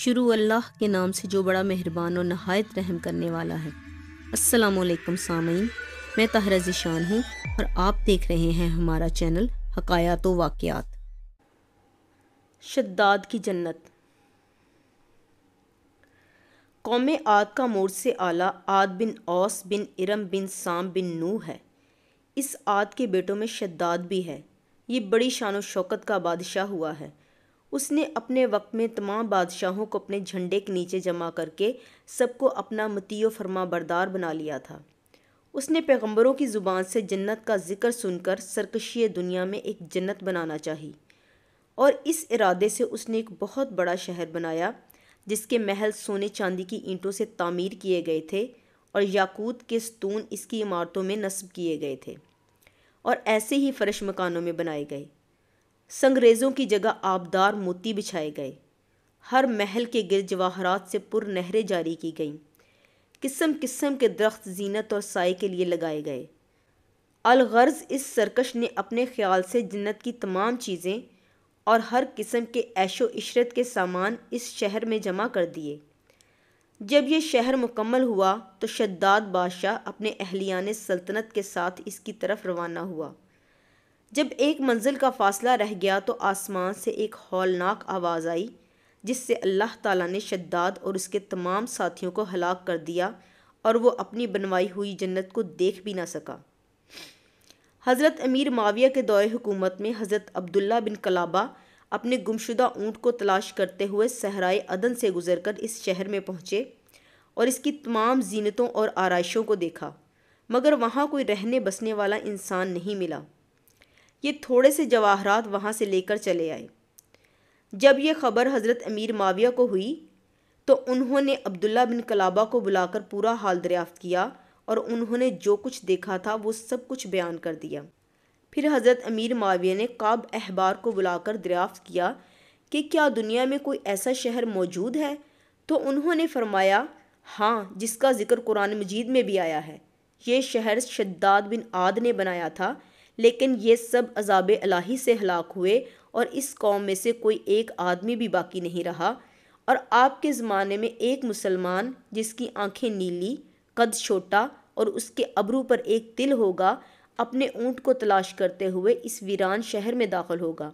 शुरू अल्लाह के नाम से जो बड़ा मेहरबान और नहायत रहम करने वाला है असलकम सामीन मैं तहरा ज़िशान हूँ और आप देख रहे हैं हमारा चैनल हकायात वाक़ात शद्दाद की जन्नत कौम आद का मोर से आला आद बिन औस बिन इरम बिन साम बिन नू है इस आद के बेटों में शद्दाद भी है ये बड़ी शान शौकत का बादशाह हुआ है उसने अपने वक्त में तमाम बादशाहों को अपने झंडे के नीचे जमा करके सबको अपना मतीय फरमा बरदार बना लिया था उसने पैगंबरों की ज़ुबान से जन्नत का जिक्र सुनकर सरकशी दुनिया में एक जन्नत बनाना चाहिए और इस इरादे से उसने एक बहुत बड़ा शहर बनाया जिसके महल सोने चांदी की ईंटों से तामीर किए गए थे और याकूत के स्तून इसकी इमारतों में नस्ब किए गए थे और ऐसे ही फर्श मकानों में बनाए गए संगरेज़ों की जगह आबदार मोती बिछाए गए हर महल के गिर जवाहरात से पुर नहरें जारी की गईं किस्म किस्म के दरख्त जीनत और साय के लिए लगाए गए अलगर्ज इस सरकश ने अपने ख्याल से जन्नत की तमाम चीज़ें और हर किस्म के ऐशो इशरत के सामान इस शहर में जमा कर दिए जब यह शहर मुकम्मल हुआ तो शद्दाद बादशाह अपने अहलियाने सल्तनत के साथ इसकी तरफ रवाना हुआ जब एक मंजिल का फासला रह गया तो आसमान से एक हौलनाक आवाज़ आई जिससे अल्लाह ताला ने शद्दाद और उसके तमाम साथियों को हलाक कर दिया और वो अपनी बनवाई हुई जन्नत को देख भी ना सका हज़रत अमीर माविया के दौरे हुकूमत में हज़रत अब्दुल्ला बिन कलाबा अपने गुमशुदा ऊँट को तलाश करते हुए सहराए अदन से कर इस शहर में पहुँचे और इसकी तमाम जीनतों और आरइशों को देखा मगर वहाँ कोई रहने बसने वाला इंसान नहीं मिला ये थोड़े से जवाहरात वहाँ से लेकर चले आए जब यह खबर हज़रत अमीर माविया को हुई तो उन्होंने अब्दुल्ला बिन कलाबा को बुलाकर पूरा हाल दरियाफ्त किया और उन्होंने जो कुछ देखा था वो सब कुछ बयान कर दिया फिर हज़रत अमीर माविया ने काब अहबार को बुलाकर दरियाफ्त किया कि क्या दुनिया में कोई ऐसा शहर मौजूद है तो उन्होंने फरमाया हाँ जिसका ज़िक्र कुरान मजीद में भी आया है ये शहर शद्दाद बिन आद ने बनाया था लेकिन ये सब अजाब अलाही से हलाक हुए और इस कौम में से कोई एक आदमी भी बाकी नहीं रहा और आपके ज़माने में एक मुसलमान जिसकी आंखें नीली कद छोटा और उसके अबरू पर एक तिल होगा अपने ऊँट को तलाश करते हुए इस वीरान शहर में दाखिल होगा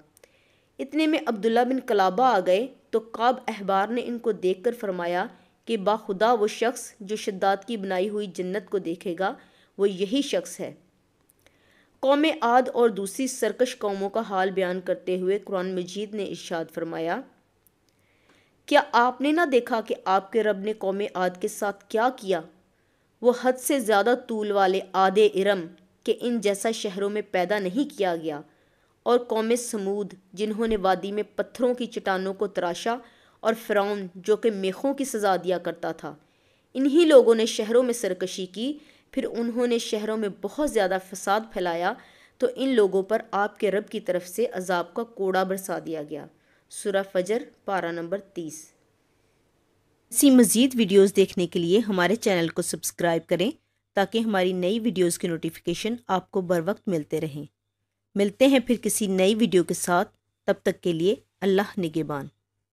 इतने में अब्दुल्ला बिन कलाबा आ गए तो काब अहबार ने इनको देखकर फरमाया कि बाखुदा वो शख्स जो शद्दात की बनाई हुई जन्नत को देखेगा वो यही शख्स है कौम आद और दूसरी सरकश कौमों का हाल बयान करते हुए कुरान मजीद ने इर्शाद फरमाया क्या आपने ना देखा कि आपके रब ने कौम आद के साथ क्या किया वो हद से ज़्यादा तूल वाले आदे इरम के इन जैसा शहरों में पैदा नहीं किया गया और कौम समूद जिन्होंने वादी में पत्थरों की चट्टानों को तराशा और फ्राउन जो कि मेखों की सज़ा दिया करता था इन्हीं लोगों ने शहरों में सरकशी की फिर उन्होंने शहरों में बहुत ज़्यादा फसाद फैलाया तो इन लोगों पर आपके रब की तरफ से अजाब का कोड़ा बरसा दिया गया सुरा फजर पारा नंबर तीस इसी मज़ीद वीडियोज़ देखने के लिए हमारे चैनल को सब्सक्राइब करें ताकि हमारी नई वीडियोस की नोटिफिकेशन आपको बर वक्त मिलते रहें मिलते हैं फिर किसी नई वीडियो के साथ तब तक के लिए अल्लाह निगेबान